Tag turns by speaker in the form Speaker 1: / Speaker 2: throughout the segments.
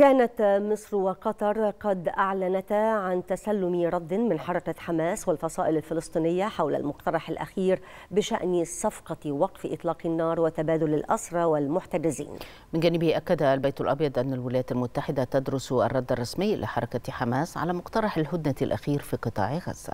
Speaker 1: كانت مصر وقطر قد أعلنتا عن تسلم رد من حركة حماس والفصائل الفلسطينية حول المقترح الأخير بشأن صفقة وقف إطلاق النار وتبادل الأسرى والمحتجزين من جانبه أكد البيت الأبيض أن الولايات المتحدة تدرس الرد الرسمي لحركة حماس على مقترح الهدنة الأخير في قطاع غزة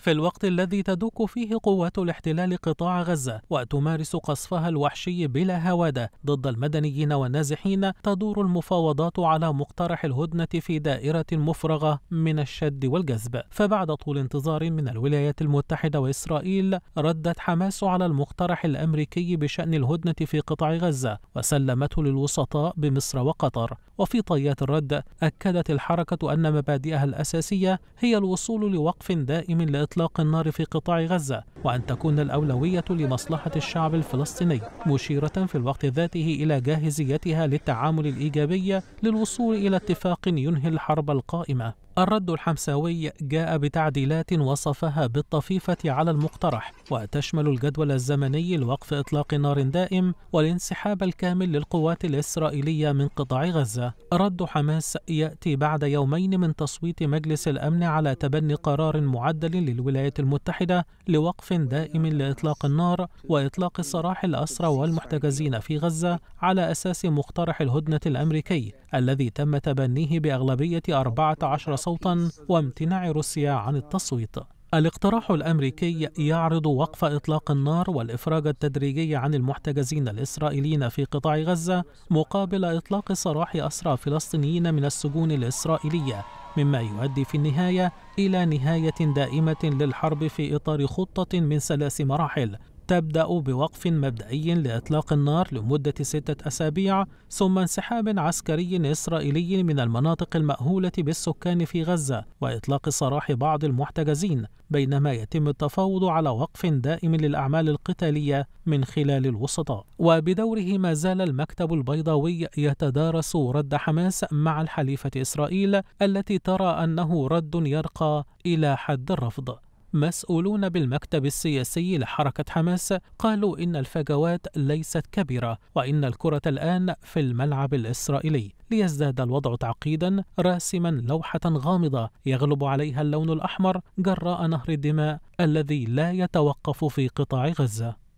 Speaker 1: في الوقت الذي تدك فيه قوات الاحتلال قطاع غزة وتمارس قصفها الوحشي بلا هوادة ضد المدنيين والنازحين تدور المفاوضات على مقترح الهدنة في دائرة مفرغة من الشد والجذب فبعد طول انتظار من الولايات المتحدة وإسرائيل ردت حماس على المقترح الأمريكي بشأن الهدنة في قطاع غزة وسلمته للوسطاء بمصر وقطر وفي طيات الرد أكدت الحركة أن مبادئها الأساسية هي الوصول لوقف دائم لإطلاق النار في قطاع غزة وأن تكون الأولوية لمصلحة الشعب الفلسطيني مشيرة في الوقت ذاته إلى جاهزيتها للتعامل الإيجابي للوصول إلى اتفاق ينهي الحرب القائمة الرد الحمساوي جاء بتعديلات وصفها بالطفيفة على المقترح وتشمل الجدول الزمني لوقف إطلاق نار دائم والانسحاب الكامل للقوات الإسرائيلية من قطاع غزة رد حماس يأتي بعد يومين من تصويت مجلس الأمن على تبني قرار معدل للولايات المتحدة لوقف دائم لإطلاق النار وإطلاق سراح الأسرى والمحتجزين في غزة على أساس مقترح الهدنة الأمريكي الذي تم تبنيه بأغلبية 14 صوتا وامتناع روسيا عن التصويت الاقتراح الامريكي يعرض وقف اطلاق النار والافراج التدريجي عن المحتجزين الاسرائيليين في قطاع غزه مقابل اطلاق سراح اسرى فلسطينيين من السجون الاسرائيليه مما يؤدي في النهايه الى نهايه دائمه للحرب في اطار خطه من ثلاث مراحل تبدأ بوقف مبدئي لإطلاق النار لمدة ستة أسابيع ثم انسحاب عسكري إسرائيلي من المناطق المأهولة بالسكان في غزة وإطلاق سراح بعض المحتجزين بينما يتم التفاوض على وقف دائم للأعمال القتالية من خلال الوسطاء وبدوره ما زال المكتب البيضاوي يتدارس رد حماس مع الحليفة إسرائيل التي ترى أنه رد يرقى إلى حد الرفض مسؤولون بالمكتب السياسي لحركة حماس قالوا إن الفجوات ليست كبيرة وإن الكرة الآن في الملعب الإسرائيلي ليزداد الوضع تعقيدا راسما لوحة غامضة يغلب عليها اللون الأحمر جراء نهر الدماء الذي لا يتوقف في قطاع غزة